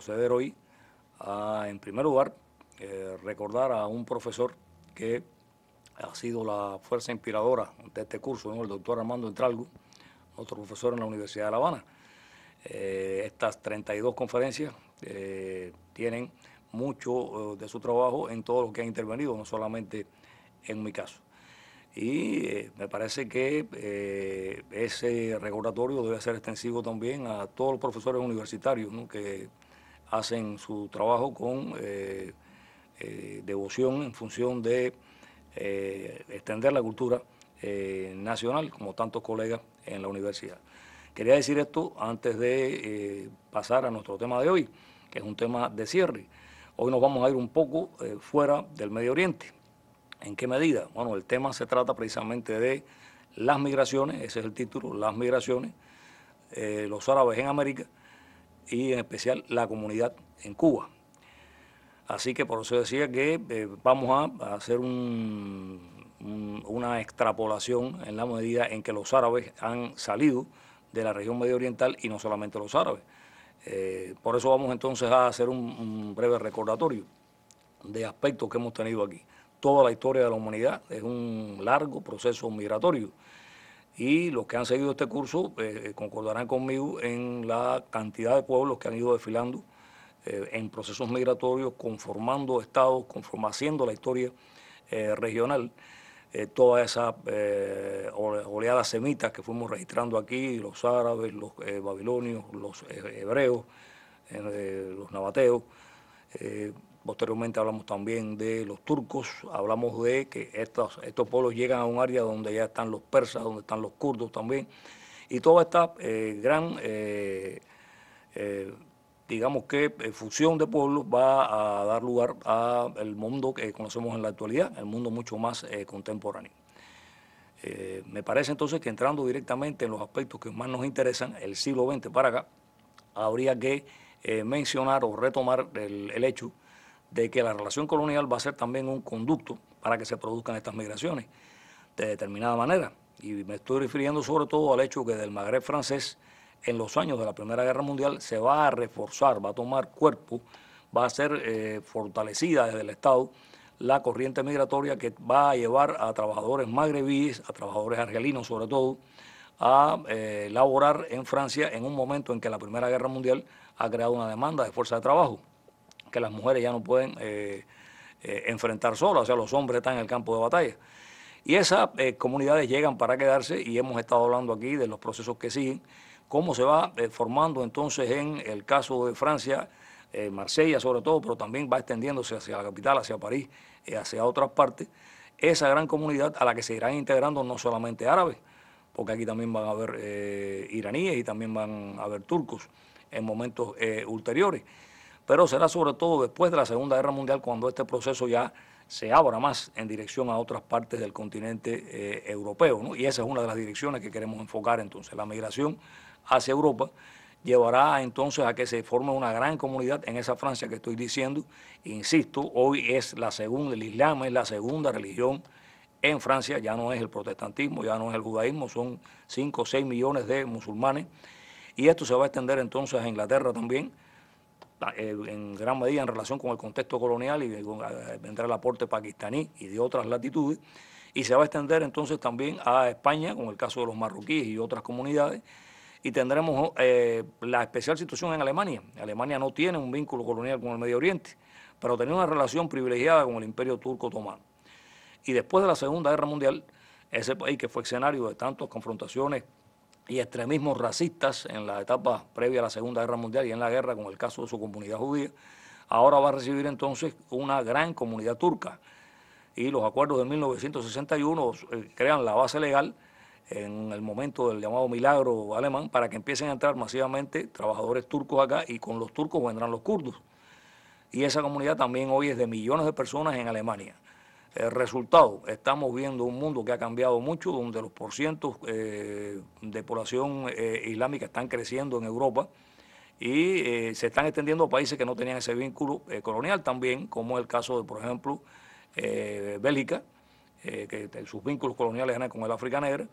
proceder hoy a, en primer lugar, eh, recordar a un profesor que ha sido la fuerza inspiradora de este curso, el doctor Armando Entralgo, otro profesor en la Universidad de La Habana. Eh, estas 32 conferencias eh, tienen mucho de su trabajo en todo lo que han intervenido, no solamente en mi caso. Y me parece que ese recordatorio debe ser extensivo también a todos los profesores universitarios ¿no? que hacen su trabajo con eh, eh, devoción en función de eh, extender la cultura nacional, como tantos colegas en la universidad. Quería decir esto antes de pasar a nuestro tema de hoy, que es un tema de cierre. Hoy nos vamos a ir un poco fuera del Medio Oriente. ¿En qué medida? Bueno, el tema se trata precisamente de las migraciones, ese es el título, las migraciones, los árabes en América y en especial la comunidad en Cuba. Así que por eso decía que eh, vamos a hacer un, una extrapolación en la medida en que los árabes han salido de la región medio oriental y no solamente los árabes. Eh, por eso vamos entonces a hacer un, breve recordatorio de aspectos que hemos tenido aquí. Toda la historia de la humanidad es un largo proceso migratorio y los que han seguido este curso eh, eh, concordarán conmigo en la cantidad de pueblos que han ido desfilando eh, en procesos migratorios, conformando estados, conformando haciendo la historia regional. todas esas oleadas semitas que fuimos registrando aquí, los árabes, los babilonios, los hebreos, los nabateos, Posteriormente hablamos también de los turcos, hablamos de que estos, estos pueblos llegan a un área donde ya están los persas, donde están los kurdos también, y toda esta eh, gran, eh, eh, digamos que, fusión de pueblos va a dar lugar al mundo que conocemos en la actualidad, el mundo mucho más contemporáneo. me parece entonces que entrando directamente en los aspectos que más nos interesan, el siglo XX para acá, habría que mencionar o retomar el hecho de que la relación colonial va a ser también un conducto para que se produzcan estas migraciones de determinada manera. Y me estoy refiriendo sobre todo al hecho que del Magreb francés, en los años de la Primera Guerra Mundial, se va a reforzar, va a tomar cuerpo, va a ser eh, fortalecida desde el Estado la corriente migratoria que va a llevar a trabajadores magrebíes, a trabajadores argelinos sobre todo, a eh, laborar en Francia en un momento en que la Primera Guerra Mundial ha creado una demanda de fuerza de trabajo que las mujeres ya no pueden eh, eh, enfrentar solas, o sea, los hombres están en el campo de batalla. Y esas eh, comunidades llegan para quedarse y hemos estado hablando aquí de los procesos que siguen, cómo se va formando entonces en el caso de Francia, Marsella sobre todo, pero también va extendiéndose hacia la capital, hacia París, hacia otras partes, esa gran comunidad a la que se irán integrando no solamente árabes, porque aquí también van a haber iraníes y también van a haber turcos en momentos ulteriores pero será sobre todo después de la Segunda Guerra Mundial cuando este proceso ya se abra más en dirección a otras partes del continente eh, europeo. Y esa es una de las direcciones que queremos enfocar entonces. La migración hacia Europa llevará entonces a que se forme una gran comunidad en esa Francia que estoy diciendo. Insisto, hoy es la segunda, el Islam es la segunda religión en Francia, ya no es el protestantismo, ya no es el judaísmo, son 5 o 6 millones de musulmanes. Y esto se va a extender entonces a Inglaterra también eh, en gran medida en relación con el contexto colonial y eh, vendrá el aporte pakistaní y de otras latitudes, y se va a extender entonces también a España, con el caso de los marroquíes y otras comunidades, y tendremos eh, la especial situación en Alemania. Alemania no tiene un vínculo colonial con el Medio Oriente, pero tenía una relación privilegiada con el imperio turco otomano. Y después de la Segunda Guerra Mundial, ese país que fue escenario de tantas confrontaciones y extremismos racistas en la etapa previa a la Segunda Guerra Mundial y en la guerra con el caso de su comunidad judía, ahora va a recibir entonces una gran comunidad turca. Y los acuerdos de 1961 eh, crean la base legal en el momento del llamado milagro alemán para que empiecen a entrar masivamente trabajadores turcos acá y con los turcos vendrán los kurdos. Y esa comunidad también hoy es de millones de personas en Alemania. El eh, resultado, estamos viendo un mundo que ha cambiado mucho, donde los porcientos eh, de población eh, islámica están creciendo en Europa y se están extendiendo a países que no tenían ese vínculo colonial también, como es el caso de, por ejemplo, Bélgica, que sus vínculos coloniales eran con el África Negra,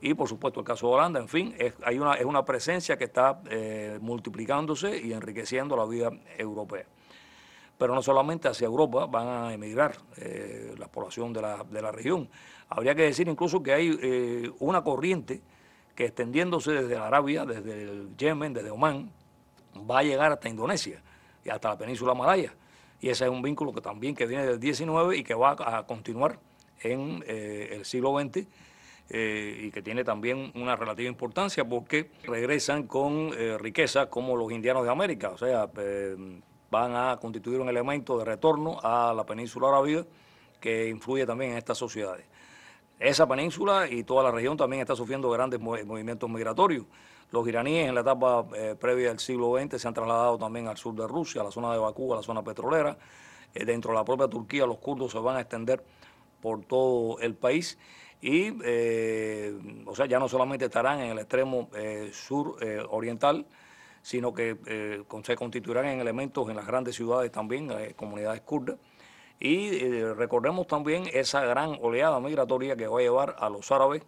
y por supuesto el caso de Holanda, en fin, hay una, es una presencia que está multiplicándose y enriqueciendo la vida europea pero no solamente hacia Europa van a emigrar eh, la población de la, región. Habría que decir incluso que hay eh, una corriente que extendiéndose desde Arabia, desde el Yemen, desde Omán, va a llegar hasta Indonesia y hasta la península malaya. Y ese es un vínculo que también que viene del 19 y que va a continuar en eh, el siglo XX. y que tiene también una relativa importancia porque regresan con riqueza riquezas como los indianos de América, o sea, van a constituir un elemento de retorno a la península arábiga que influye también en estas sociedades. Esa península y toda la región también está sufriendo grandes movimientos migratorios. Los iraníes en la etapa eh, previa del siglo XX se han trasladado también al sur de Rusia, a la zona de Bakú, a la zona petrolera. Eh, dentro de la propia Turquía los kurdos se van a extender por todo el país y, eh, o sea, ya no solamente estarán en el extremo sur oriental, sino que eh, se constituirán en elementos en las grandes ciudades también, eh, comunidades kurdas. Y eh, recordemos también esa gran oleada migratoria que va a llevar a los árabes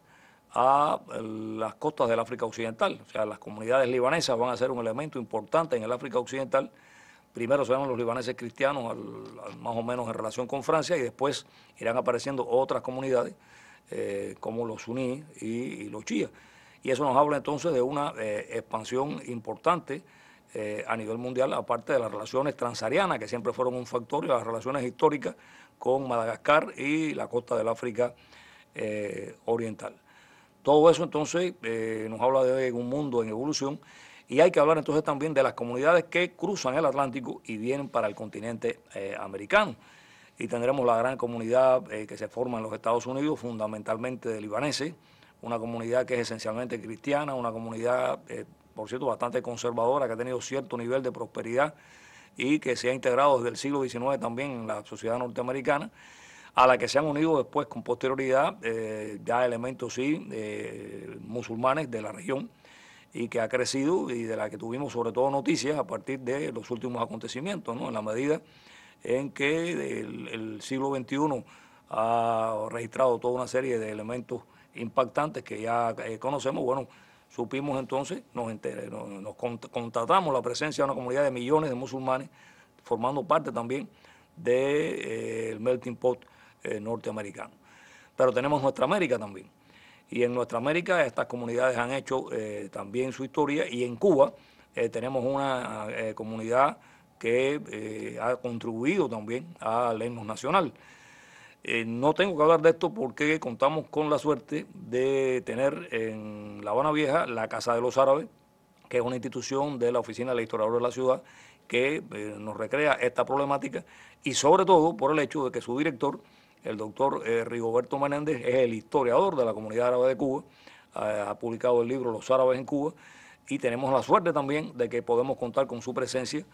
a las costas del África Occidental. O sea, las comunidades libanesas van a ser un elemento importante en el África Occidental. Primero serán los libaneses cristianos, más o menos en relación con Francia, y después irán apareciendo otras comunidades como los suníes y, y, los chías y eso nos habla entonces de una eh, expansión importante eh, a nivel mundial, aparte de las relaciones transarianas, que siempre fueron un factor, y las relaciones históricas con Madagascar y la costa del África eh, Oriental. Todo eso entonces nos habla de un mundo en evolución y hay que hablar entonces también de las comunidades que cruzan el Atlántico y vienen para el continente americano y tendremos la gran comunidad que se forma en los Estados Unidos, fundamentalmente de libaneses, una comunidad que es esencialmente cristiana, una comunidad, eh, por cierto, bastante conservadora, que ha tenido cierto nivel de prosperidad y que se ha integrado desde el siglo XIX también en la sociedad norteamericana, a la que se han unido después con posterioridad eh, ya elementos sí eh, musulmanes de la región y que ha crecido y de la que tuvimos sobre todo noticias a partir de los últimos acontecimientos, ¿no? en la medida en que el siglo XXI ha registrado toda una serie de elementos impactantes que ya eh, conocemos, bueno, supimos entonces, nos, enteramos, nos, contratamos la presencia de una comunidad de millones de musulmanes, formando parte también del eh, melting pot eh, norteamericano. Pero tenemos nuestra América también. Y en nuestra América estas comunidades han hecho también su historia y en Cuba tenemos una comunidad que ha contribuido también al etnos nacional. Eh, no tengo que hablar de esto porque contamos con la suerte de tener en La Habana Vieja la Casa de los Árabes, que es una institución de la Oficina del Historiador de la Ciudad que eh, nos recrea esta problemática y sobre todo por el hecho de que su director, el doctor eh, Rigoberto Menéndez, es el historiador de la comunidad árabe de Cuba, ha publicado el libro Los Árabes en Cuba y tenemos la suerte también de que podemos contar con su presencia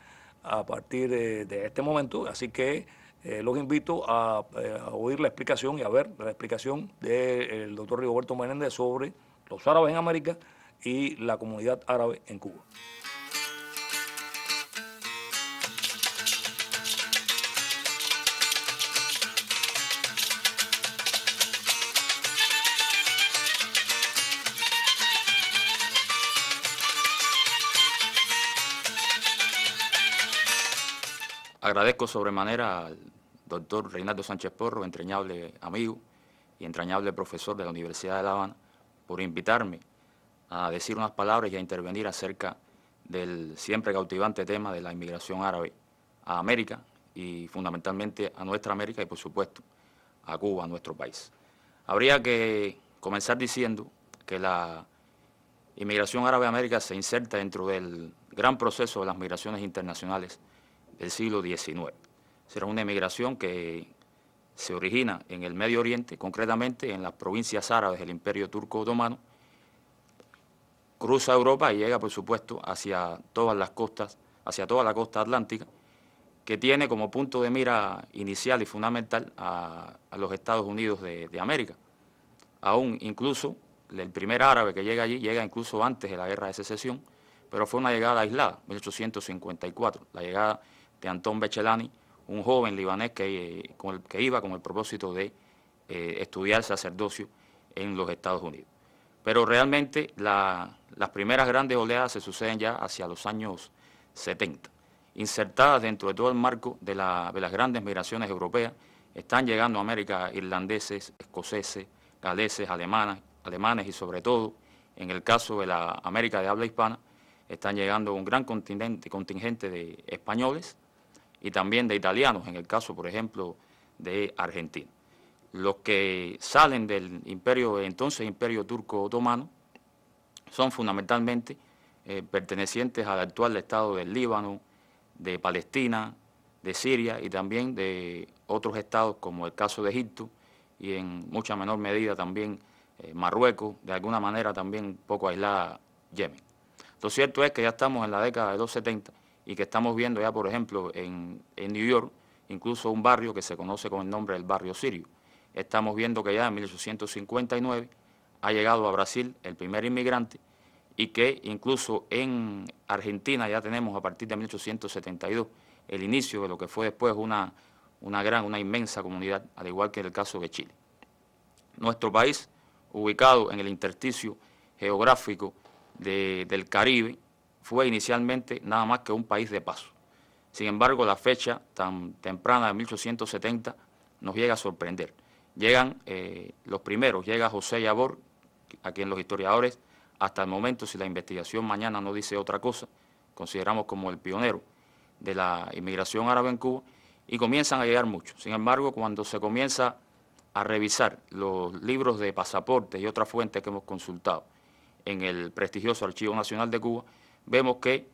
a partir de este momento, así que eh, los invito a, eh, a, oír la explicación y a ver la explicación del doctor Rigoberto Menéndez sobre los árabes en América y la comunidad árabe en Cuba. agradezco sobremanera al doctor Reinaldo Sánchez Porro, entrañable amigo y entrañable profesor de la Universidad de La Habana, por invitarme a decir unas palabras y a intervenir acerca del siempre cautivante tema de la inmigración árabe a América y fundamentalmente a nuestra América y por supuesto a Cuba, a nuestro país. Habría que comenzar diciendo que la inmigración árabe a América se inserta dentro del gran proceso de las migraciones internacionales del siglo XIX. Será una emigración que se origina en el Medio Oriente, concretamente en las provincias árabes del Imperio Turco Otomano, cruza Europa y llega, por supuesto, hacia todas las costas, hacia toda la costa atlántica, que tiene como punto de mira inicial y fundamental a, los Estados Unidos de, de América. Aún incluso el primer árabe que llega allí llega incluso antes de la guerra de secesión, pero fue una llegada aislada, 1854, la llegada de Antón Bechelani, un joven libanés que, eh, iba con el propósito de eh, estudiar sacerdocio en los Estados Unidos. Pero realmente las primeras grandes oleadas se suceden ya hacia los años 70. Insertadas dentro de todo el marco de, las grandes migraciones europeas, están llegando a América irlandeses, escoceses, galeses, alemanas, alemanes y sobre todo, en el caso de la América de habla hispana, están llegando un gran contingente de españoles, y también de italianos, en el caso, por ejemplo, de Argentina. Los que salen del imperio, entonces imperio turco-otomano, son fundamentalmente eh, pertenecientes al actual Estado del Líbano, de Palestina, de Siria y también de otros estados como el caso de Egipto y en mucha menor medida también eh, Marruecos, de alguna manera también poco aislada Yemen. Lo cierto es que ya estamos en la década de los 70 y que estamos viendo ya, por ejemplo, en, New York, incluso un barrio que se conoce con el nombre del barrio sirio. Estamos viendo que ya en 1859 ha llegado a Brasil el primer inmigrante y que incluso en Argentina ya tenemos a partir de 1872 el inicio de lo que fue después una, una gran, una inmensa comunidad, al igual que en el caso de Chile. Nuestro país, ubicado en el intersticio geográfico del Caribe, fue inicialmente nada más que un país de paso. Sin embargo, la fecha tan temprana de 1870 nos llega a sorprender. Llegan eh, los primeros, llega José Yabor, a quien los historiadores, hasta el momento, si la investigación mañana no dice otra cosa, consideramos como el pionero de la inmigración árabe en Cuba, y comienzan a llegar muchos. Sin embargo, cuando se comienza a revisar los libros de pasaportes y otras fuentes que hemos consultado en el prestigioso Archivo Nacional de Cuba, vemos que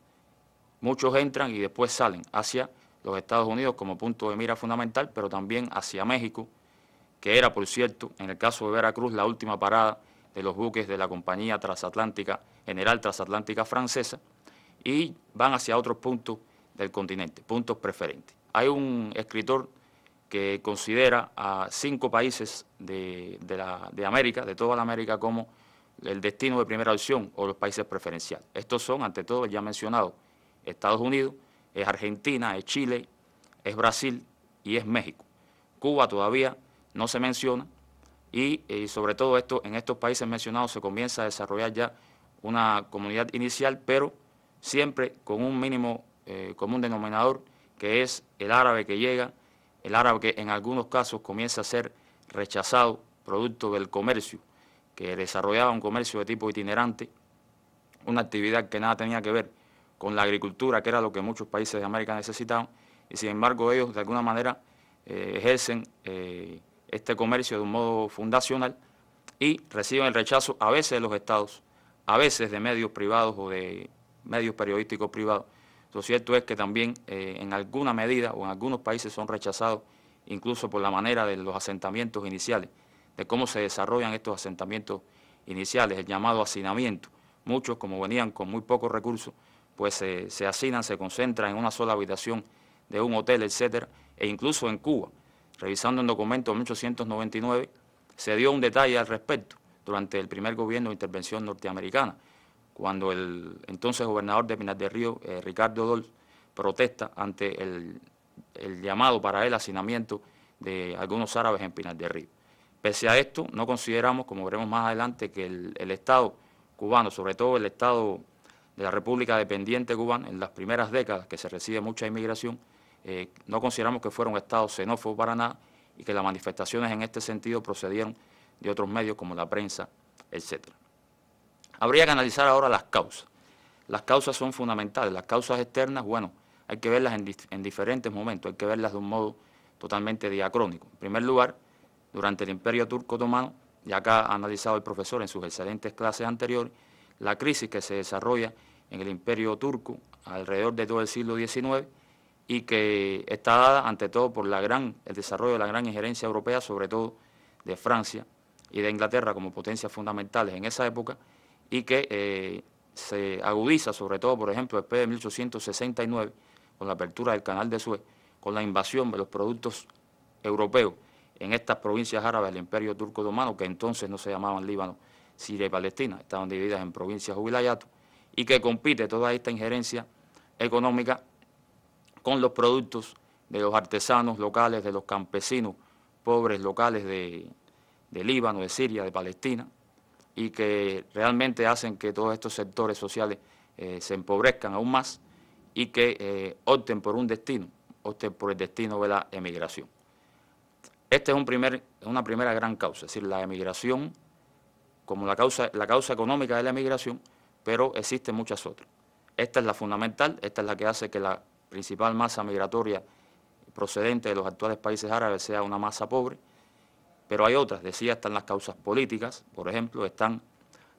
muchos entran y después salen hacia los Estados Unidos como punto de mira fundamental, pero también hacia México, que era, por cierto, en el caso de Veracruz, la última parada de los buques de la compañía transatlántica, general transatlántica francesa, y van hacia otros puntos del continente, puntos preferentes. Hay un escritor que considera a cinco países de, América, de toda la América, como el destino de primera opción o los países preferenciales. Estos son, ante todo, ya mencionado, Estados Unidos, es Argentina, es Chile, es Brasil y es México. Cuba todavía no se menciona y, eh, sobre todo esto, en estos países mencionados se comienza a desarrollar ya una comunidad inicial, pero siempre con un mínimo eh, común denominador que es el árabe que llega, el árabe que en algunos casos comienza a ser rechazado producto del comercio que desarrollaba un comercio de tipo itinerante, una actividad que nada tenía que ver con la agricultura, que era lo que muchos países de América necesitaban, y sin embargo ellos de alguna manera eh, ejercen eh, este comercio de un modo fundacional y reciben el rechazo a veces de los estados, a veces de medios privados o de medios periodísticos privados. Lo cierto es que también eh, en alguna medida o en algunos países son rechazados incluso por la manera de los asentamientos iniciales de cómo se desarrollan estos asentamientos iniciales, el llamado hacinamiento. Muchos, como venían con muy pocos recursos, pues se, hacinan, se concentran en una sola habitación de un hotel, etcétera, e incluso en Cuba, revisando el documento de 1899, se dio un detalle al respecto durante el primer gobierno de intervención norteamericana, cuando el entonces gobernador de Pinar del Río, eh, Ricardo Dol, protesta ante el, llamado para el hacinamiento de algunos árabes en Pinar del Río. Pese a esto, no consideramos, como veremos más adelante, que el, Estado cubano, sobre todo el Estado de la República Dependiente cubana, en las primeras décadas que se recibe mucha inmigración, eh, no consideramos que fuera un Estado xenófobo para nada y que las manifestaciones en este sentido procedieron de otros medios como la prensa, etc. Habría que analizar ahora las causas. Las causas son fundamentales, las causas externas, bueno, hay que verlas en, en diferentes momentos, hay que verlas de un modo totalmente diacrónico. En primer lugar, durante el Imperio Turco Otomano, ya acá ha analizado el profesor en sus excelentes clases anteriores, la crisis que se desarrolla en el Imperio Turco alrededor de todo el siglo XIX y que está dada ante todo por el desarrollo de la gran injerencia europea, sobre todo de Francia y de Inglaterra como potencias fundamentales en esa época, y que eh, se agudiza sobre todo, por ejemplo, después de 1869, con la apertura del Canal de Suez, con la invasión de los productos europeos en estas provincias árabes del Imperio Turco domano que entonces no se llamaban Líbano, Siria y Palestina, estaban divididas en provincias jubilayatos, y que compite toda esta injerencia económica con los productos de los artesanos locales, de los campesinos pobres locales de, Líbano, de Siria, de Palestina, y que realmente hacen que todos estos sectores sociales eh, se empobrezcan aún más y que eh, opten por un destino, opten por el destino de la emigración. Esta es un primer, una primera gran causa, es decir, la emigración como la causa, la causa económica de la emigración, pero existen muchas otras. Esta es la fundamental, esta es la que hace que la principal masa migratoria procedente de los actuales países árabes sea una masa pobre, pero hay otras, decía, están las causas políticas, por ejemplo, están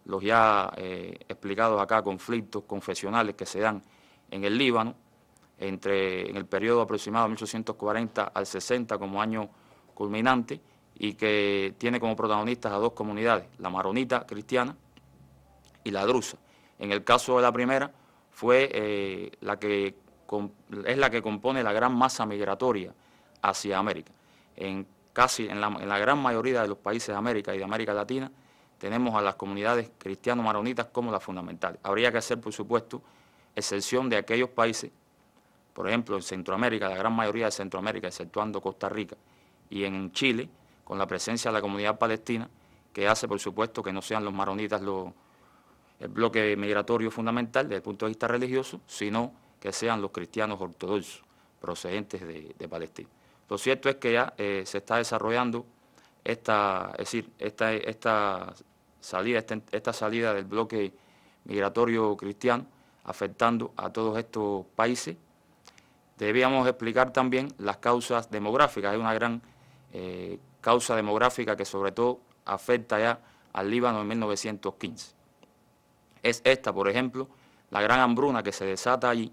los ya eh, explicados acá conflictos confesionales que se dan en el Líbano, entre en el periodo aproximado de 1840 al 60 como año y que tiene como protagonistas a dos comunidades, la maronita cristiana y la drusa. En el caso de la primera, fue eh, la que es la que compone la gran masa migratoria hacia América. En casi la, en la, gran mayoría de los países de América y de América Latina tenemos a las comunidades cristiano-maronitas como las fundamentales. Habría que hacer, por supuesto, excepción de aquellos países, por ejemplo, en Centroamérica, la gran mayoría de Centroamérica, exceptuando Costa Rica, y en Chile, con la presencia de la comunidad palestina, que hace, por supuesto, que no sean los maronitas los, el bloque migratorio fundamental desde el punto de vista religioso, sino que sean los cristianos ortodoxos procedentes de, Palestina. Lo cierto es que ya eh, se está desarrollando esta, es decir, esta, esta salida, este, esta, salida del bloque migratorio cristiano afectando a todos estos países. Debíamos explicar también las causas demográficas. ...es una gran eh, causa demográfica que sobre todo afecta ya al Líbano en 1915. Es esta, por ejemplo, la gran hambruna que se desata allí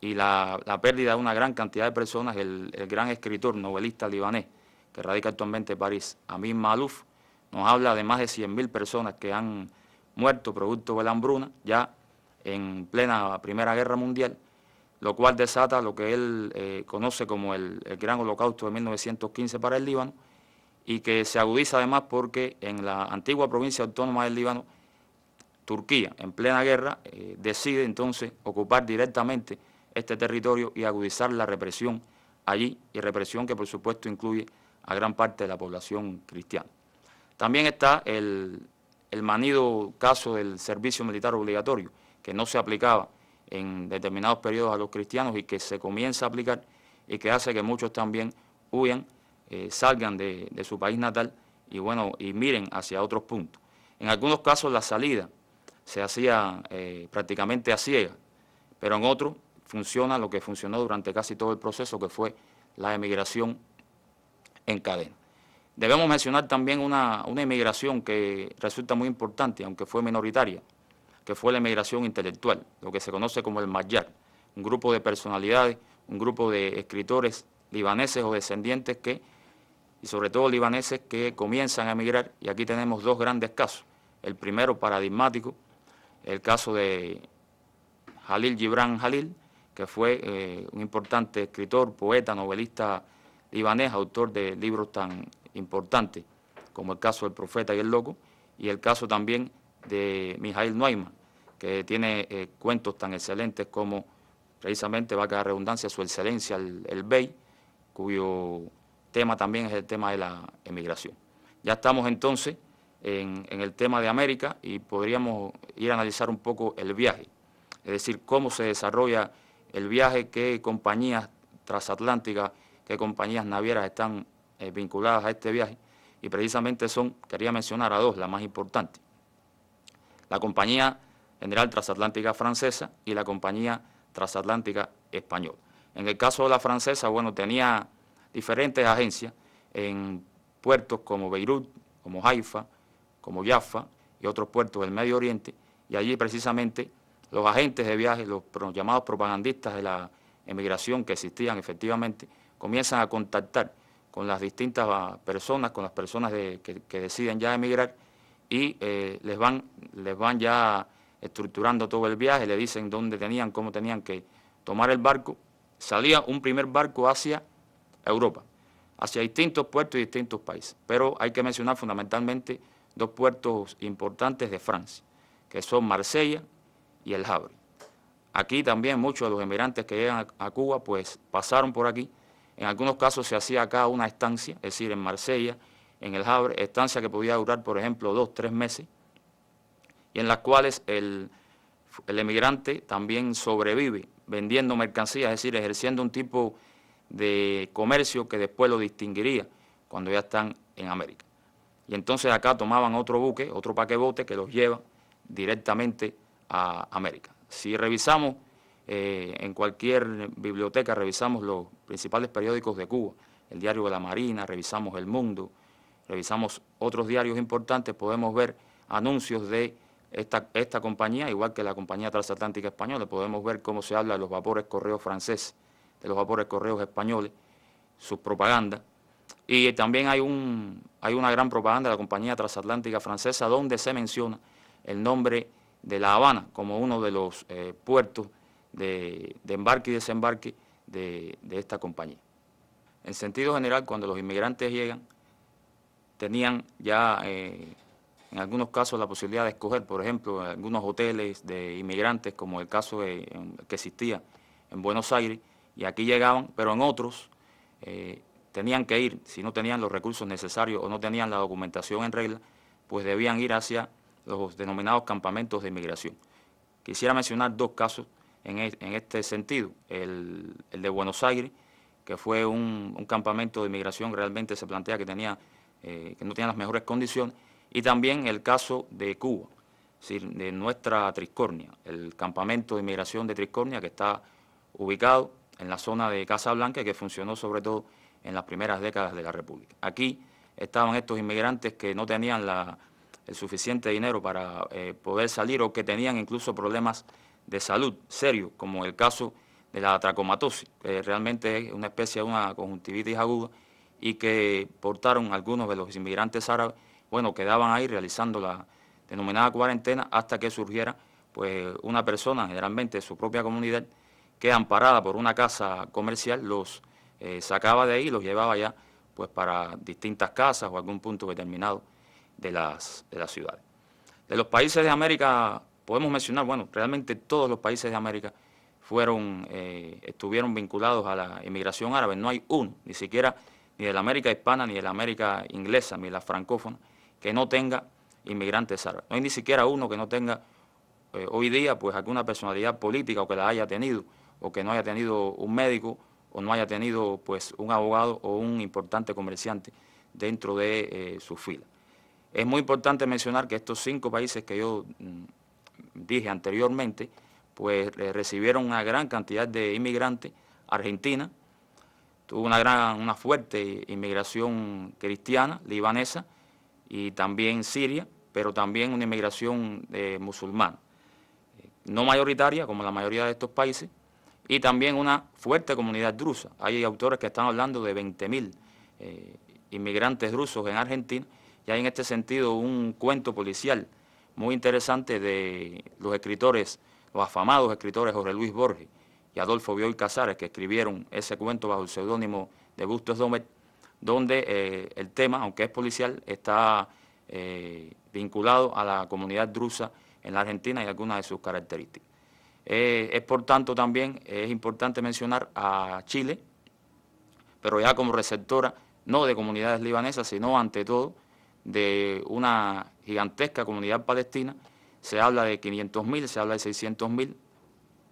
y la, pérdida de una gran cantidad de personas, el, gran escritor, novelista libanés, que radica actualmente en París, Amin Malouf, nos habla de más de 100.000 personas que han muerto producto de la hambruna ya en plena Primera Guerra Mundial lo cual desata lo que él eh, conoce como el, Gran Holocausto de 1915 para el Líbano y que se agudiza además porque en la antigua provincia autónoma del Líbano, Turquía, en plena guerra, eh, decide entonces ocupar directamente este territorio y agudizar la represión allí, y represión que por supuesto incluye a gran parte de la población cristiana. También está el, el manido caso del servicio militar obligatorio, que no se aplicaba en determinados periodos a los cristianos y que se comienza a aplicar y que hace que muchos también huyan, eh, salgan de, su país natal y bueno, y miren hacia otros puntos. En algunos casos la salida se hacía eh, prácticamente a ciega, pero en otros funciona lo que funcionó durante casi todo el proceso, que fue la emigración en cadena. Debemos mencionar también una, una emigración que resulta muy importante, aunque fue minoritaria, que fue la emigración intelectual, lo que se conoce como el Mayar, un grupo de personalidades, un grupo de escritores libaneses o descendientes que, y sobre todo libaneses que comienzan a emigrar, y aquí tenemos dos grandes casos. El primero paradigmático, el caso de Jalil Gibran Jalil, que fue eh, un importante escritor, poeta, novelista libanés, autor de libros tan importantes como el caso del profeta y el loco, y el caso también de Mijail Neumann, que tiene eh, cuentos tan excelentes como, precisamente, va a quedar redundancia, su excelencia, el, Bey, BEI, cuyo tema también es el tema de la emigración. Ya estamos entonces en, el tema de América y podríamos ir a analizar un poco el viaje, es decir, cómo se desarrolla el viaje, qué compañías transatlánticas, qué compañías navieras están eh, vinculadas a este viaje y precisamente son, quería mencionar a dos, la más importante la compañía general transatlántica francesa y la compañía transatlántica española. En el caso de la francesa, bueno, tenía diferentes agencias en puertos como Beirut, como Haifa, como Jaffa y otros puertos del Medio Oriente, y allí precisamente los agentes de viaje, los llamados propagandistas de la emigración que existían efectivamente, comienzan a contactar con las distintas ah, personas, con las personas que deciden ya emigrar, y eh, les, van, ya estructurando todo el viaje, le dicen dónde tenían, cómo tenían que tomar el barco. Salía un primer barco hacia Europa, hacia distintos puertos y distintos países, pero hay que mencionar fundamentalmente dos puertos importantes de Francia, que son Marsella y el Havre. Aquí también muchos de los emigrantes que llegan a, Cuba pues pasaron por aquí. En algunos casos se hacía acá una estancia, es decir, en Marsella en el Havre, estancia que podía durar, por ejemplo, dos, tres meses, y en las cuales el, emigrante también sobrevive vendiendo mercancías, es decir, ejerciendo un tipo de comercio que después lo distinguiría cuando ya están en América. Y entonces acá tomaban otro buque, otro paquebote que los lleva directamente a América. Si revisamos eh, en cualquier biblioteca, revisamos los principales periódicos de Cuba, el Diario de la Marina, revisamos El Mundo, revisamos otros diarios importantes, podemos ver anuncios de esta, compañía, igual que la compañía transatlántica española, podemos ver cómo se habla de los vapores correos franceses, de los vapores correos españoles, su propaganda. Y también hay, un, hay una gran propaganda de la compañía transatlántica francesa donde se menciona el nombre de La Habana como uno de los eh, puertos de, embarque y desembarque de esta compañía. En sentido general, cuando los inmigrantes llegan, tenían ya eh, en algunos casos la posibilidad de escoger, por ejemplo, algunos hoteles de inmigrantes, como el caso que existía en Buenos Aires, y aquí llegaban, pero en otros eh, tenían que ir, si no tenían los recursos necesarios o no tenían la documentación en regla, pues debían ir hacia los denominados campamentos de inmigración. Quisiera mencionar dos casos en, e, este sentido. El, de Buenos Aires, que fue un campamento de inmigración, realmente se plantea que tenía eh, que no tenían las mejores condiciones, y también el caso de Cuba, decir, de nuestra Triscornia, el campamento de inmigración de Triscornia que está ubicado en la zona de Casa y que funcionó sobre todo en las primeras décadas de la República. Aquí estaban estos inmigrantes que no tenían el suficiente dinero para eh, poder salir o que tenían incluso problemas de salud serios, como el caso de la tracomatosis, que realmente es una especie de una conjuntivitis aguda y que portaron algunos de los inmigrantes árabes, bueno, quedaban ahí realizando la denominada cuarentena hasta que surgiera pues una persona, generalmente de su propia comunidad, que amparada por una casa comercial los eh, sacaba de ahí los llevaba ya pues para distintas casas o algún punto determinado de las, de las ciudades. De los países de América podemos mencionar, bueno, realmente todos los países de América fueron, eh, estuvieron vinculados a la inmigración árabe, no hay un, ni siquiera ni de la América hispana, ni de la América inglesa, ni de la francófona, que no tenga inmigrantes árabes. No hay ni siquiera uno que no tenga eh, hoy día pues alguna personalidad política o que la haya tenido, o que no haya tenido un médico, o no haya tenido pues un abogado o un importante comerciante dentro de eh, su fila. Es muy importante mencionar que estos cinco países que yo mm, dije anteriormente, pues eh, recibieron una gran cantidad de inmigrantes, Argentina, tuvo una gran, una fuerte inmigración cristiana, libanesa y también siria, pero también una inmigración eh, musulmana, no mayoritaria como la mayoría de estos países, y también una fuerte comunidad rusa. Hay autores que están hablando de 20.000 eh, inmigrantes rusos en Argentina, y hay en este sentido un cuento policial muy interesante de los escritores, los afamados escritores Jorge Luis Borges, y Adolfo Bioy Casares, que escribieron ese cuento bajo el seudónimo de Bustos Domet, donde eh, el tema, aunque es policial, está eh, vinculado a la comunidad drusa en la Argentina y algunas de sus características. Eh, es por tanto también es importante mencionar a Chile, pero ya como receptora no de comunidades libanesas, sino ante todo de una gigantesca comunidad palestina. Se habla de 500.000, se habla de 600.000,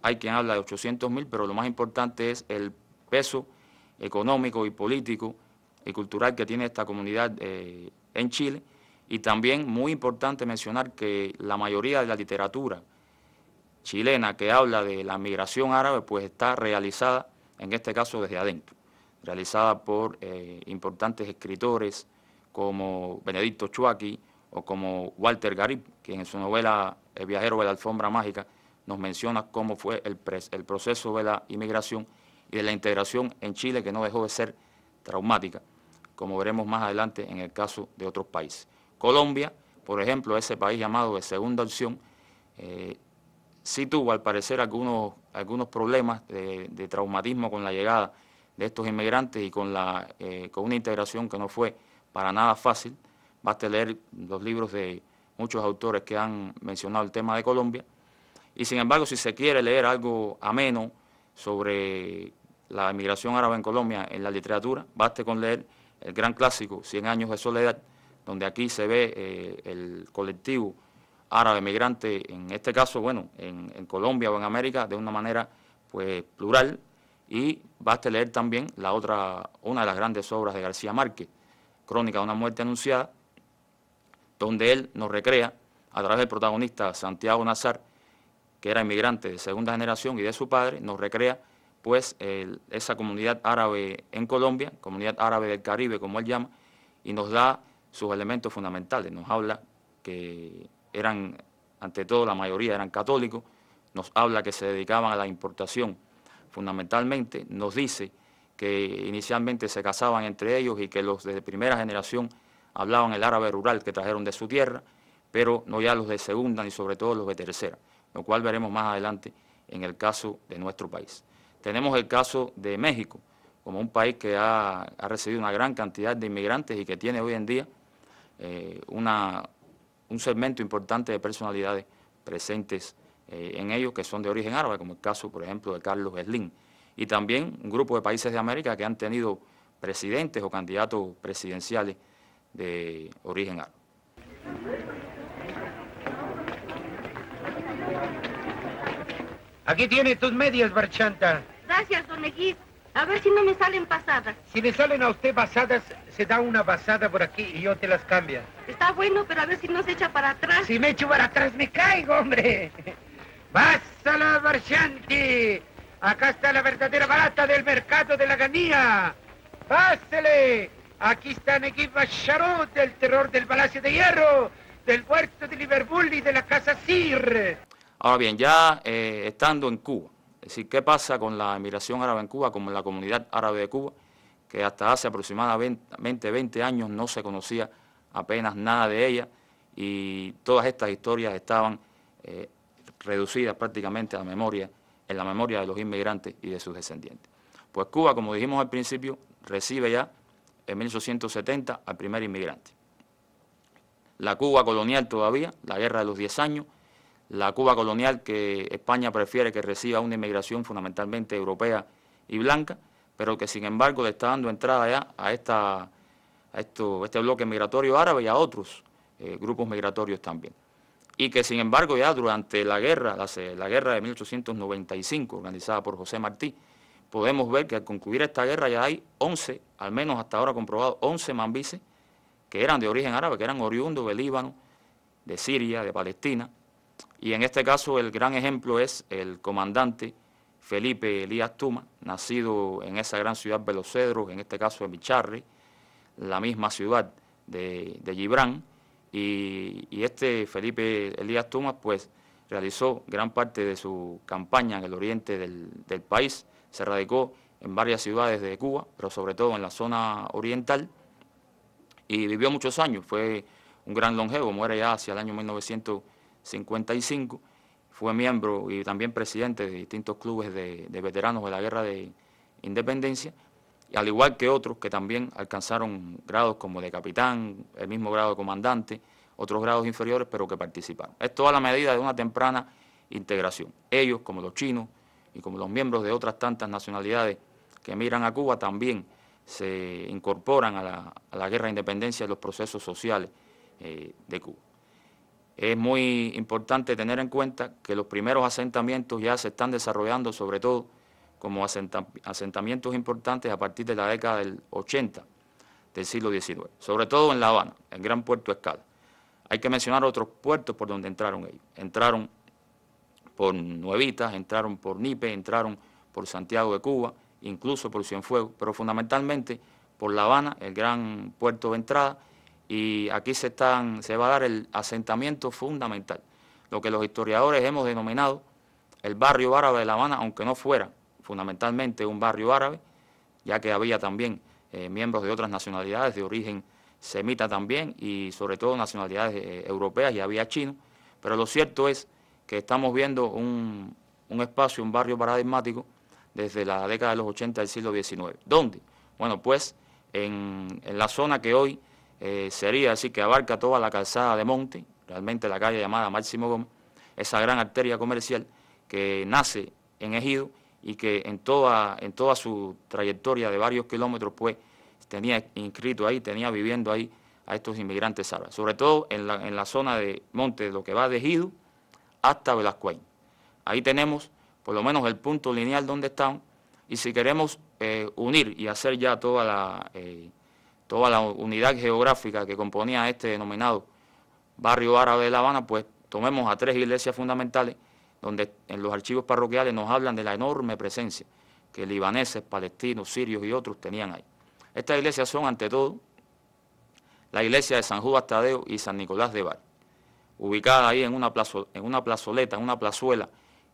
hay quien habla de 800.000, pero lo más importante es el peso económico y político y cultural que tiene esta comunidad eh, en Chile. Y también muy importante mencionar que la mayoría de la literatura chilena que habla de la migración árabe, pues está realizada, en este caso desde adentro, realizada por eh, importantes escritores como Benedicto Chuaqui o como Walter Garib, quien en su novela El viajero de la alfombra mágica nos menciona cómo fue el, proceso de la inmigración y de la integración en Chile, que no dejó de ser traumática, como veremos más adelante en el caso de otros países. Colombia, por ejemplo, ese país llamado de segunda opción, eh, sí tuvo al parecer algunos, problemas de, traumatismo con la llegada de estos inmigrantes y con, eh, con una integración que no fue para nada fácil. Basta leer los libros de muchos autores que han mencionado el tema de Colombia. Y sin embargo, si se quiere leer algo ameno sobre la emigración árabe en Colombia en la literatura, baste con leer el gran clásico, Cien años de soledad, donde aquí se ve eh, el colectivo árabe emigrante, en este caso, bueno, en, Colombia o en América, de una manera pues plural, y baste leer también la otra, una de las grandes obras de García Márquez, Crónica de una muerte anunciada, donde él nos recrea, a través del protagonista Santiago Nazar, que era inmigrante de segunda generación y de su padre, nos recrea pues esa comunidad árabe en Colombia, comunidad árabe del Caribe, como él llama, y nos da sus elementos fundamentales. Nos habla que eran, ante todo la mayoría eran católicos, nos habla que se dedicaban a la importación fundamentalmente, nos dice que inicialmente se casaban entre ellos y que los de primera generación hablaban el árabe rural que trajeron de su tierra, pero no ya los de segunda ni sobre todo los de tercera lo cual veremos más adelante en el caso de nuestro país. Tenemos el caso de México, como un país que ha, recibido una gran cantidad de inmigrantes y que tiene hoy en día eh, un segmento importante de personalidades presentes eh, en ellos que son de origen árabe, como el caso, por ejemplo, de Carlos Berlín. Y también un grupo de países de América que han tenido presidentes o candidatos presidenciales de origen árabe. Aquí tiene tus medias, Barchanta. Gracias, don Eguid. A ver si no me salen pasadas. Si le salen a usted pasadas, se da una pasada por aquí y yo te las cambia. Está bueno, pero a ver si no se echa para atrás. Si me echo para atrás, me caigo, hombre. ¡Básala, Barchanti! Acá está la verdadera barata del mercado de la ganía. ¡Pásele! Aquí está equipas Charot, del terror del Palacio de Hierro, del puerto de Liverpool y de la Casa Sir. Ahora bien, ya eh, estando en Cuba, es decir, ¿qué pasa con la Emigración Árabe en Cuba, con la comunidad árabe de Cuba, que hasta hace aproximadamente 20 años no se conocía apenas nada de ella y todas estas historias estaban eh, reducidas prácticamente a memoria, en la memoria de los inmigrantes y de sus descendientes. Pues Cuba, como dijimos al principio, recibe ya en 1870 al primer inmigrante. La Cuba colonial todavía, la guerra de los 10 años, la Cuba colonial que España prefiere que reciba una inmigración fundamentalmente europea y blanca, pero que sin embargo le está dando entrada ya a, esta, este bloque migratorio árabe y a otros eh, grupos migratorios también. Y que sin embargo ya durante la guerra, la, la guerra de 1895 organizada por José Martí, podemos ver que al concluir esta guerra ya hay 11, al menos hasta ahora comprobado, 11 mambises que eran de origen árabe, que eran oriundos del Líbano, de Siria, de Palestina, y en este caso el gran ejemplo es el comandante Felipe Elías Tuma, nacido en esa gran ciudad Cedros, en este caso en Bicharre, la misma ciudad de, de y, este Felipe Elías Tuma pues realizó gran parte de su campaña en el oriente del, del, país, se radicó en varias ciudades de Cuba, pero sobre todo en la zona oriental, y vivió muchos años, fue un gran longevo, muere ya hacia el año 1900 55. Fue miembro y también presidente de distintos clubes de, veteranos de la guerra de independencia, y al igual que otros que también alcanzaron grados como de capitán, el mismo grado de comandante, otros grados inferiores, pero que participaron. Esto a la medida de una temprana integración. Ellos, como los chinos y como los miembros de otras tantas nacionalidades que miran a Cuba, también se incorporan a la, guerra de independencia y los procesos sociales eh, de Cuba. Es muy importante tener en cuenta que los primeros asentamientos ya se están desarrollando, sobre todo como asentamientos importantes a partir de la década del 80 del siglo XIX, sobre todo en La Habana, el gran puerto Escala. Hay que mencionar otros puertos por donde entraron ellos. Entraron por Nuevitas, entraron por Nipe, entraron por Santiago de Cuba, incluso por Cienfuegos, pero fundamentalmente por La Habana, el gran puerto de entrada, y aquí se, están, se va a dar el asentamiento fundamental, lo que los historiadores hemos denominado el barrio árabe de La Habana, aunque no fuera fundamentalmente un barrio árabe, ya que había también eh, miembros de otras nacionalidades de origen semita también y sobre todo nacionalidades eh, europeas y había chinos, pero lo cierto es que estamos viendo un, espacio, un barrio paradigmático desde la década de los 80 del siglo XIX. ¿Dónde? Bueno, pues en, en la zona que hoy eh, sería así que abarca toda la calzada de Monte, realmente la calle llamada Máximo Gómez, esa gran arteria comercial que nace en Ejido y que en toda, en toda su trayectoria de varios kilómetros, pues tenía inscrito ahí, tenía viviendo ahí a estos inmigrantes árabes, sobre todo en la, zona de Monte, lo que va de Ejido hasta Velascuain. Ahí tenemos por lo menos el punto lineal donde están y si queremos eh, unir y hacer ya toda la... Eh, toda la unidad geográfica que componía este denominado barrio árabe de La Habana, pues tomemos a tres iglesias fundamentales donde en los archivos parroquiales nos hablan de la enorme presencia que libaneses, palestinos, sirios y otros tenían ahí. Estas iglesias son, ante todo, la iglesia de San Judas Tadeo y San Nicolás de Bar, ubicada ahí en una, en una plazoleta, en una plazuela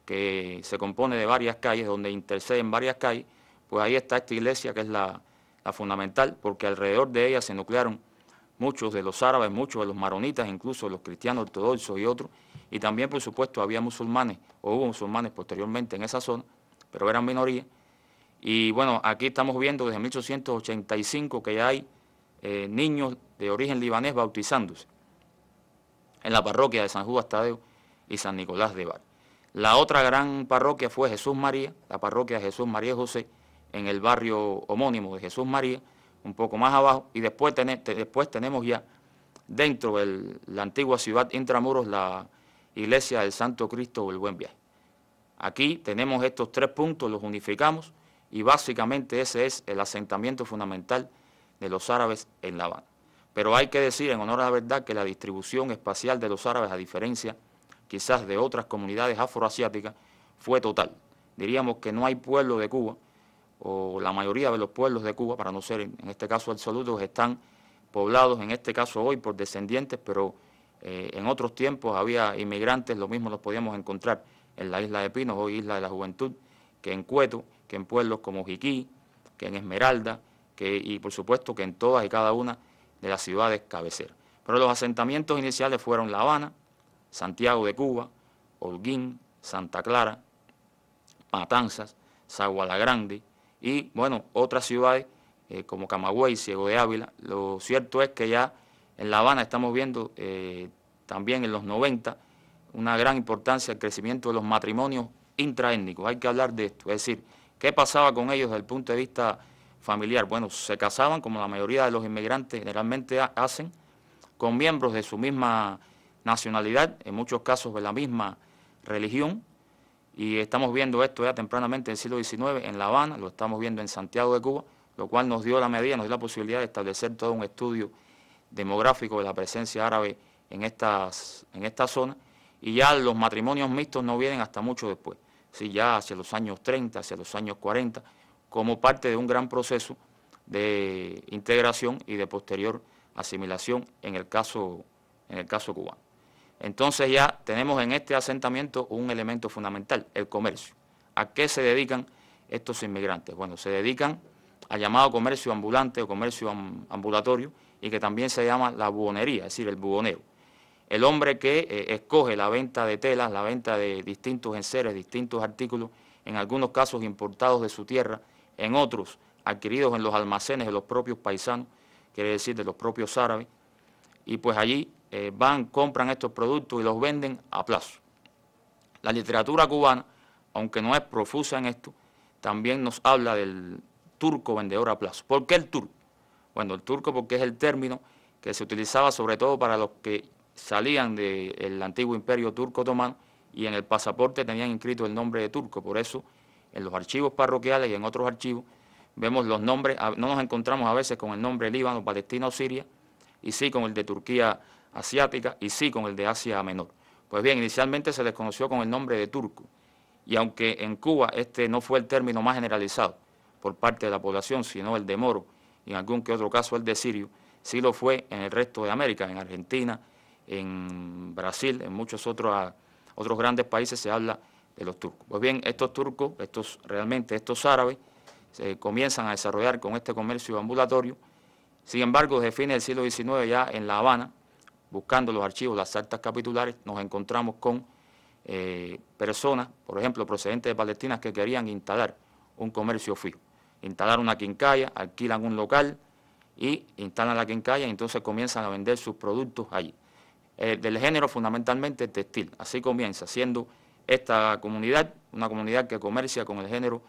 que se compone de varias calles, donde interceden varias calles, pues ahí está esta iglesia que es la la fundamental, porque alrededor de ella se nuclearon muchos de los árabes, muchos de los maronitas, incluso los cristianos ortodoxos y otros, y también, por supuesto, había musulmanes, o hubo musulmanes posteriormente en esa zona, pero eran minorías, Y bueno, aquí estamos viendo desde 1885 que ya hay eh, niños de origen libanés bautizándose en la parroquia de San Judas Tadeo y San Nicolás de Bar. La otra gran parroquia fue Jesús María, la parroquia de Jesús María José, en el barrio homónimo de Jesús María, un poco más abajo, y después, tenemos ya dentro de la antigua ciudad Intramuros la iglesia del Santo Cristo o el Buen Viaje. Aquí tenemos estos tres puntos, los unificamos y básicamente ese es el asentamiento fundamental de los árabes en La Habana. Pero hay que decir en honor a la verdad que la distribución espacial de los árabes, a diferencia quizás de otras comunidades afroasiáticas, fue total. Diríamos que no hay pueblo de Cuba o la mayoría de los pueblos de Cuba, para no ser en este caso absolutos, están poblados en este caso hoy por descendientes, pero eh, en otros tiempos había inmigrantes, lo mismo los podíamos encontrar en la isla de Pinos, hoy isla de la juventud, que en Cueto, que en pueblos como Jiquí, que en Esmeralda, que, y por supuesto que en todas y cada una de las ciudades cabeceras. Pero los asentamientos iniciales fueron La Habana, Santiago de Cuba, Holguín, Santa Clara, Matanzas, Zagualagrande, Grande, y bueno, otras ciudades eh, como Camagüey, Ciego de Ávila. Lo cierto es que ya en La Habana estamos viendo eh, también en los 90 una gran importancia al crecimiento de los matrimonios intraétnicos. Hay que hablar de esto, es decir, ¿qué pasaba con ellos desde el punto de vista familiar? Bueno, se casaban como la mayoría de los inmigrantes generalmente hacen con miembros de su misma nacionalidad, en muchos casos de la misma religión, y estamos viendo esto ya tempranamente en el siglo XIX en La Habana, lo estamos viendo en Santiago de Cuba, lo cual nos dio la medida, nos dio la posibilidad de establecer todo un estudio demográfico de la presencia árabe en, estas, en esta zona. Y ya los matrimonios mixtos no vienen hasta mucho después, ya hacia los años 30, hacia los años 40, como parte de un gran proceso de integración y de posterior asimilación en el caso, en el caso cubano entonces ya tenemos en este asentamiento un elemento fundamental, el comercio. ¿A qué se dedican estos inmigrantes? Bueno, se dedican al llamado comercio ambulante o comercio ambulatorio y que también se llama la buonería es decir, el buhoneo. El hombre que eh, escoge la venta de telas, la venta de distintos enseres, distintos artículos, en algunos casos importados de su tierra, en otros adquiridos en los almacenes de los propios paisanos, quiere decir de los propios árabes, y pues allí eh, van, compran estos productos y los venden a plazo. La literatura cubana, aunque no es profusa en esto, también nos habla del turco vendedor a plazo. ¿Por qué el turco? Bueno, el turco porque es el término que se utilizaba sobre todo para los que salían del antiguo imperio turco otomano y en el pasaporte tenían inscrito el nombre de turco. Por eso, en los archivos parroquiales y en otros archivos, vemos los nombres, no nos encontramos a veces con el nombre Líbano, Palestina o Siria, y sí con el de Turquía asiática y sí con el de Asia Menor. Pues bien, inicialmente se les conoció con el nombre de turco y aunque en Cuba este no fue el término más generalizado por parte de la población, sino el de moro y en algún que otro caso el de sirio, sí lo fue en el resto de América, en Argentina, en Brasil, en muchos otros, ah, otros grandes países se habla de los turcos. Pues bien, estos turcos, estos realmente estos árabes, se comienzan a desarrollar con este comercio ambulatorio. Sin embargo, desde fines del siglo XIX ya en La Habana, buscando los archivos, las actas capitulares, nos encontramos con eh, personas, por ejemplo, procedentes de Palestina, que querían instalar un comercio fijo. Instalar una quincalla, alquilan un local y instalan la quincalla y entonces comienzan a vender sus productos allí. Eh, del género fundamentalmente textil. Así comienza, siendo esta comunidad una comunidad que comercia con el género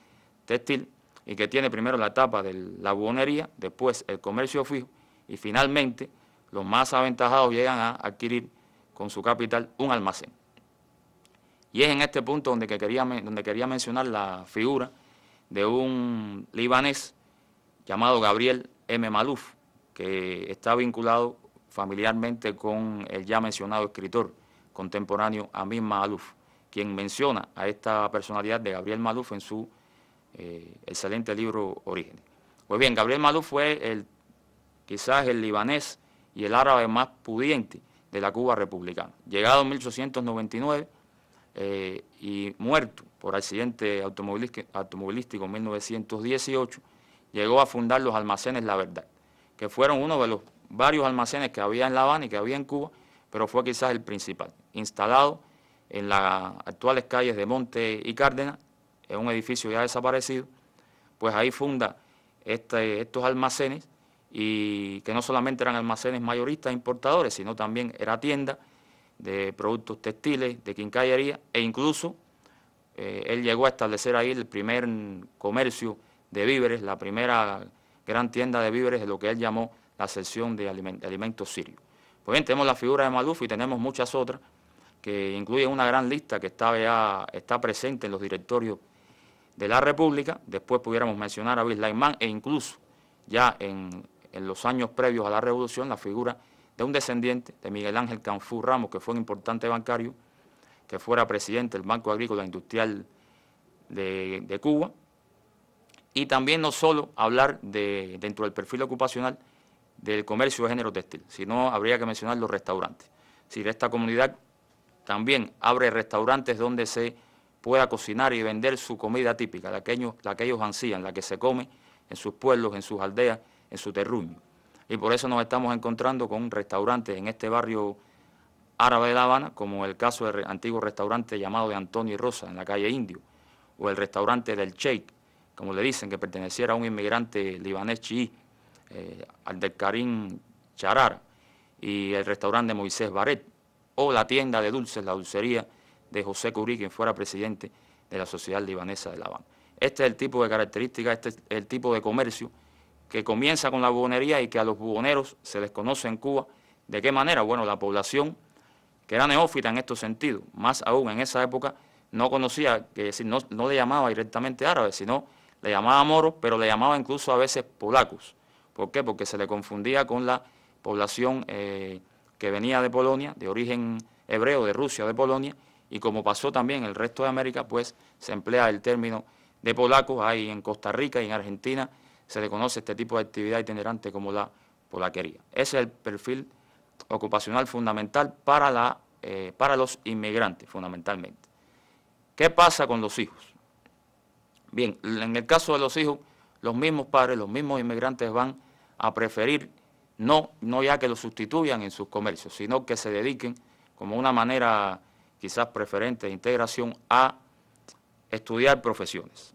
textil y que tiene primero la etapa de la buonería después el comercio fijo y finalmente los más aventajados llegan a adquirir con su capital un almacén. Y es en este punto donde, quería, donde quería mencionar la figura de un libanés llamado Gabriel M. Maluf, que está vinculado familiarmente con el ya mencionado escritor contemporáneo Amin Maluf, quien menciona a esta personalidad de Gabriel Maluf en su eh, excelente libro Orígenes. Pues bien, Gabriel Maluf fue el, quizás el libanés y el árabe más pudiente de la Cuba republicana. Llegado en 1899 eh, y muerto por accidente automovilístico en 1918, llegó a fundar los almacenes La Verdad, que fueron uno de los varios almacenes que había en La Habana y que había en Cuba, pero fue quizás el principal, instalado en las actuales calles de Monte y Cárdenas, en un edificio ya desaparecido, pues ahí funda este, estos almacenes y que no solamente eran almacenes mayoristas e importadores, sino también era tienda de productos textiles, de quincallería e incluso eh, él llegó a establecer ahí el primer comercio de víveres, la primera gran tienda de víveres de lo que él llamó la sección de alimentos sirios. Pues bien, tenemos la figura de Maluf y tenemos muchas otras que incluyen una gran lista que está, está presente en los directorios de la República. Después pudiéramos mencionar a Bislaimán e incluso ya en en los años previos a la revolución la figura de un descendiente de Miguel Ángel Canfú Ramos, que fue un importante bancario, que fuera presidente del Banco Agrícola Industrial de, Cuba, y también no solo hablar de, dentro del perfil ocupacional del comercio de género textil, sino habría que mencionar los restaurantes. Si esta comunidad también abre restaurantes donde se pueda cocinar y vender su comida típica, la que ellos, la que ellos ansían, la que se come en sus pueblos, en sus aldeas, en su terruño. Y por eso nos estamos encontrando con restaurantes en este barrio árabe de La Habana, como el caso del antiguo restaurante llamado de Antonio y Rosa en la calle Indio, o el restaurante del Cheik... como le dicen, que perteneciera a un inmigrante libanés chií, eh, al del Karim Charar, y el restaurante de Moisés Baret, o la tienda de dulces, la dulcería de José Curí, quien fuera presidente de la Sociedad Libanesa de La Habana. Este es el tipo de característica, este es el tipo de comercio que comienza con la bubonería y que a los buboneros se les conoce en Cuba. ¿De qué manera? Bueno, la población que era neófita en estos sentidos, más aún en esa época, no conocía, que decir, no, le llamaba directamente árabe, sino le llamaba moro, pero le llamaba incluso a veces polacos. ¿Por qué? Porque se le confundía con la población eh, que venía de Polonia, de origen hebreo, de Rusia, de Polonia, y como pasó también en el resto de América, pues se emplea el término de polacos, ahí en Costa Rica y en Argentina, se le conoce este tipo de actividad itinerante como la polaquería. Ese es el perfil ocupacional fundamental para, la, eh, para los inmigrantes, fundamentalmente. ¿Qué pasa con los hijos? Bien, en el caso de los hijos, los mismos padres, los mismos inmigrantes van a preferir no, no ya que los sustituyan en sus comercios, sino que se dediquen como una manera quizás preferente de integración a estudiar profesiones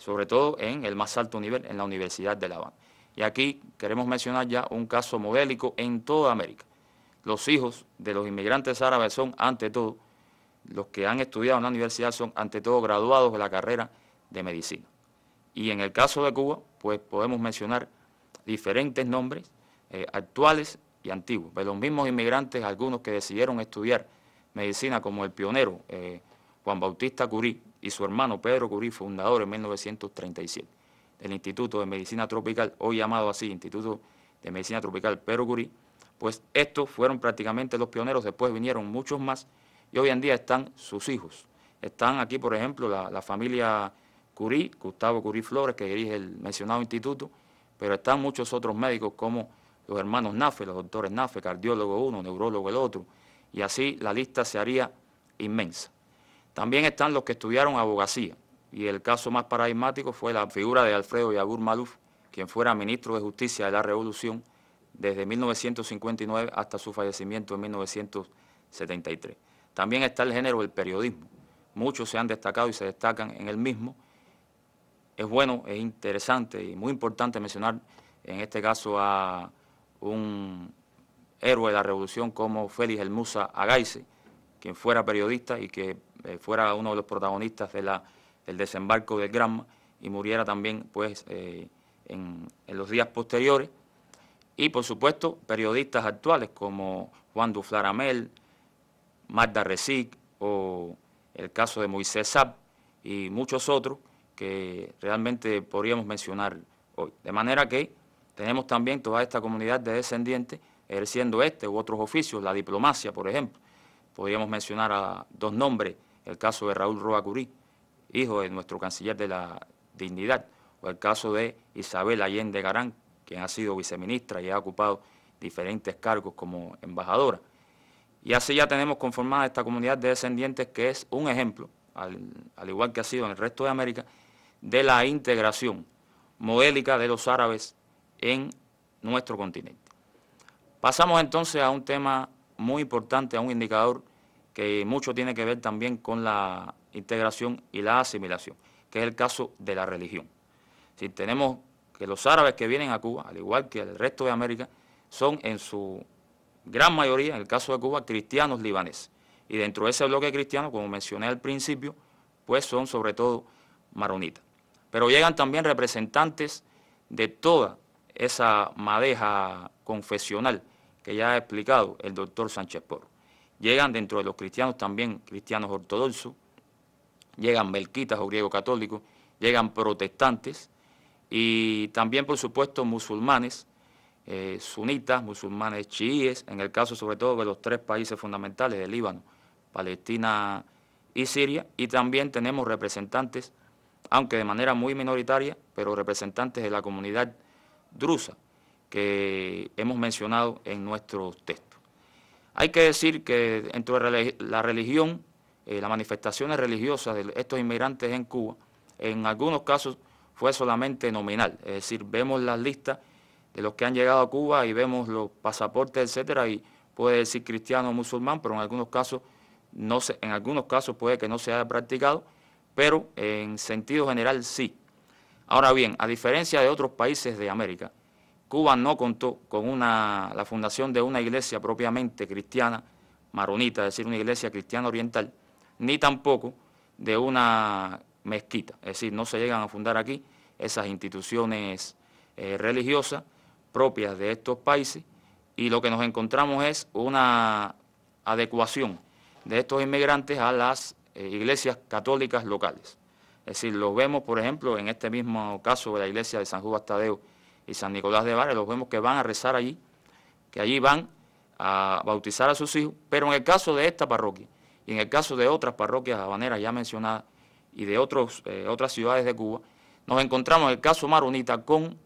sobre todo en el más alto nivel, en la Universidad de La Habana. Y aquí queremos mencionar ya un caso modélico en toda América. Los hijos de los inmigrantes árabes son, ante todo, los que han estudiado en la universidad son, ante todo, graduados de la carrera de medicina. Y en el caso de Cuba, pues podemos mencionar diferentes nombres eh, actuales y antiguos, de los mismos inmigrantes, algunos que decidieron estudiar medicina, como el pionero eh, Juan Bautista Curí, y su hermano Pedro Curí, fundador en 1937 del Instituto de Medicina Tropical, hoy llamado así Instituto de Medicina Tropical Pedro Curí, pues estos fueron prácticamente los pioneros, después vinieron muchos más y hoy en día están sus hijos. Están aquí, por ejemplo, la, familia Curí, Gustavo Curí Flores, que dirige el mencionado instituto, pero están muchos otros médicos como los hermanos Nafe, los doctores Nafe, cardiólogo uno, neurólogo el otro, y así la lista se haría inmensa. También están los que estudiaron abogacía, y el caso más paradigmático fue la figura de Alfredo Yagur Maluf, quien fuera ministro de Justicia de la Revolución desde 1959 hasta su fallecimiento en 1973. También está el género del periodismo. Muchos se han destacado y se destacan en el mismo. Es bueno, es interesante y muy importante mencionar en este caso a un héroe de la revolución como Félix Musa Agaise, quien fuera periodista y que eh, fuera uno de los protagonistas del desembarco del Granma y muriera también pues, eh, en, los días posteriores. Y por supuesto, periodistas actuales como Juan Amel, Magda Resic o el caso de Moisés Sab y muchos otros que realmente podríamos mencionar hoy. De manera que tenemos también toda esta comunidad de descendientes ejerciendo este u otros oficios, la diplomacia, por ejemplo podríamos mencionar a dos nombres, el caso de Raúl Curí, hijo de nuestro canciller de la dignidad, o el caso de Isabel Allende Garán, quien ha sido viceministra y ha ocupado diferentes cargos como embajadora. Y así ya tenemos conformada esta comunidad de descendientes que es un ejemplo, al, igual que ha sido en el resto de América, de la integración modélica de los árabes en nuestro continente. Pasamos entonces a un tema muy importante a un indicador que mucho tiene que ver también con la integración y la asimilación, que es el caso de la religión. Si tenemos que los árabes que vienen a Cuba, al igual que el resto de América, son en su gran mayoría, en el caso de Cuba, cristianos libaneses. Y dentro de ese bloque cristiano, como mencioné al principio, pues son sobre todo maronitas. Pero llegan también representantes de toda esa madeja confesional que ya ha explicado el doctor Sánchez Porro. Llegan dentro de los cristianos también cristianos ortodoxos, llegan melquitas o griegos católicos, llegan protestantes y también, por supuesto, musulmanes, eh, sunitas, musulmanes chiíes, en el caso sobre todo de los tres países fundamentales del Líbano, Palestina y Siria, y también tenemos representantes, aunque de manera muy minoritaria, pero representantes de la comunidad drusa, que hemos mencionado en nuestros textos. Hay que decir que dentro de la religión, eh, las manifestaciones religiosas de estos inmigrantes en Cuba, en algunos casos fue solamente nominal, es decir, vemos las listas de los que han llegado a Cuba y vemos los pasaportes, etcétera, y puede decir cristiano o musulmán, pero en algunos casos no se, en algunos casos puede que no se haya practicado, pero en sentido general sí. Ahora bien, a diferencia de otros países de América, Cuba no contó con la fundación de una iglesia propiamente cristiana, maronita, es decir, una iglesia cristiana oriental, ni tampoco de una mezquita, es decir, no se llegan a fundar aquí esas instituciones eh, religiosas propias de estos países y lo que nos encontramos es una adecuación de estos inmigrantes a las eh, iglesias católicas locales. Es decir, lo vemos, por ejemplo, en este mismo caso de la iglesia de San Juan Tadeo y San Nicolás de Bari, los vemos que van a rezar allí, que allí van a bautizar a sus hijos, pero en el caso de esta parroquia y en el caso de otras parroquias habaneras ya mencionadas y de otros, eh, otras ciudades de Cuba, nos encontramos en el caso maronita con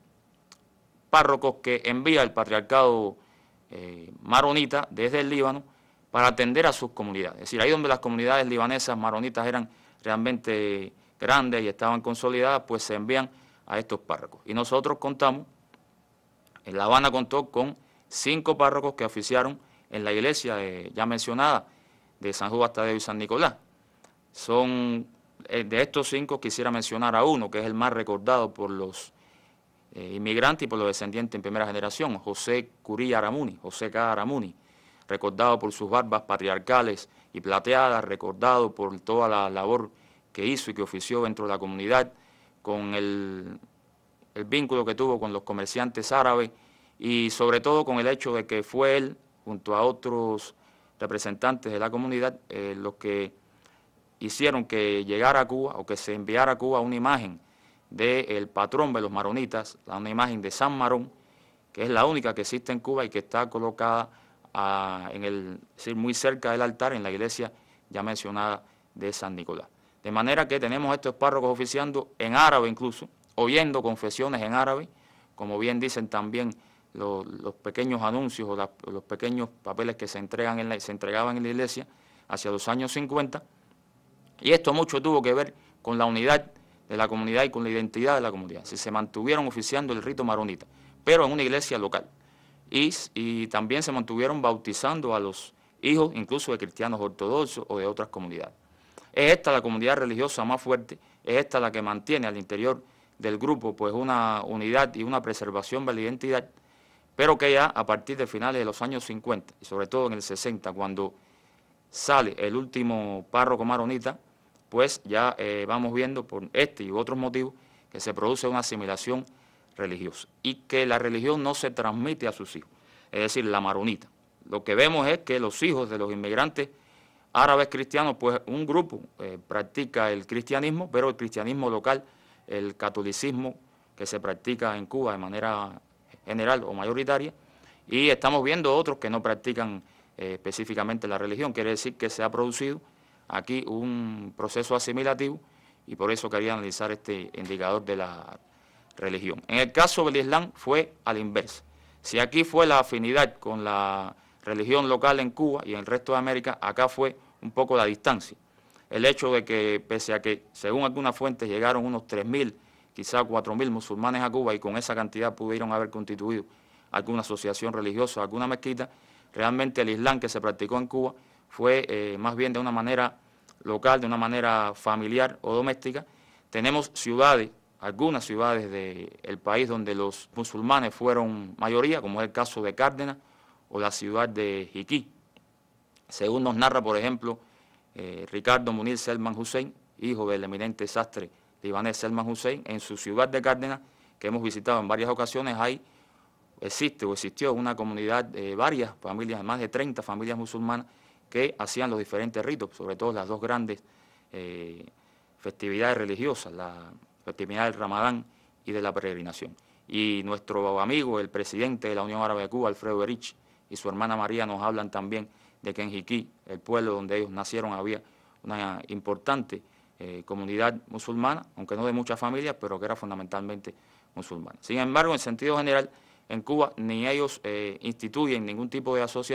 párrocos que envía el patriarcado eh, maronita desde el Líbano para atender a sus comunidades. Es decir, ahí donde las comunidades libanesas maronitas eran realmente grandes y estaban consolidadas, pues se envían a estos párrocos. Y nosotros contamos en La Habana contó con cinco párrocos que oficiaron en la iglesia eh, ya mencionada de San Juan Tadeo y San Nicolás. Son eh, de estos cinco quisiera mencionar a uno, que es el más recordado por los eh, inmigrantes y por los descendientes en primera generación, José Curía Aramuni, José K. Aramuni, recordado por sus barbas patriarcales y plateadas, recordado por toda la labor que hizo y que ofició dentro de la comunidad con el el vínculo que tuvo con los comerciantes árabes y sobre todo con el hecho de que fue él, junto a otros representantes de la comunidad, eh, los que hicieron que llegara a Cuba o que se enviara a Cuba una imagen del patrón de los maronitas, una imagen de San Marón, que es la única que existe en Cuba y que está colocada ah, en el, muy cerca del altar en la iglesia ya mencionada de San Nicolás. De manera que tenemos estos párrocos oficiando en árabe incluso, oyendo confesiones en árabe, como bien dicen también los, pequeños anuncios o los pequeños papeles que se, entregan se entregaban en la iglesia hacia los años 50. Y esto mucho tuvo que ver con la unidad de la comunidad y con la identidad de la comunidad. Se, se mantuvieron oficiando el rito maronita, pero en una iglesia local. y también se mantuvieron bautizando a los hijos, incluso de cristianos ortodoxos o de otras comunidades. Es esta la comunidad religiosa más fuerte, es esta la que mantiene al interior del grupo pues una unidad y una preservación de la identidad, pero que ya a partir de finales de los años 50 y sobre todo en el 60, cuando sale el último párroco maronita, pues ya eh, vamos viendo por este y otros motivos que se produce una asimilación religiosa y que la religión no se transmite a sus hijos, es decir, la maronita. Lo que vemos es que los hijos de los inmigrantes árabes cristianos, pues un grupo eh, practica el cristianismo, pero el cristianismo local el catolicismo que se practica en Cuba de manera general o mayoritaria, y estamos viendo otros que no practican eh, específicamente la religión. Quiere decir que se ha producido aquí un proceso asimilativo y por eso quería analizar este indicador de la religión. En el caso del Islam fue al inverso, Si aquí fue la afinidad con la religión local en Cuba y en el resto de América, acá fue un poco la distancia el hecho de que, pese a que, según algunas fuentes, llegaron unos 3.000, quizá 4.000 musulmanes a Cuba y con esa cantidad pudieron haber constituido alguna asociación religiosa, alguna mezquita, realmente el Islam que se practicó en Cuba fue eh, más bien de una manera local, de una manera familiar o doméstica. Tenemos ciudades, algunas ciudades del país donde los musulmanes fueron mayoría, como es el caso de Cárdenas o la ciudad de Jiquí. Según nos narra, por ejemplo, eh, Ricardo Munir Selman Hussein, hijo del eminente sastre libanés Selman Hussein, en su ciudad de Cárdenas, que hemos visitado en varias ocasiones, hay, existe o existió una comunidad, de varias familias, más de 30 familias musulmanas, que hacían los diferentes ritos, sobre todo las dos grandes eh, festividades religiosas, la festividad del Ramadán y de la peregrinación. Y nuestro amigo, el presidente de la Unión Árabe de Cuba, Alfredo Berich, y su hermana María nos hablan también de que en Jiquí, el pueblo donde ellos nacieron, había una importante eh, comunidad musulmana, aunque no de muchas familias, pero que era fundamentalmente musulmana. Sin embargo, en sentido general, en Cuba ni ellos eh, instituyen ningún tipo de asociación.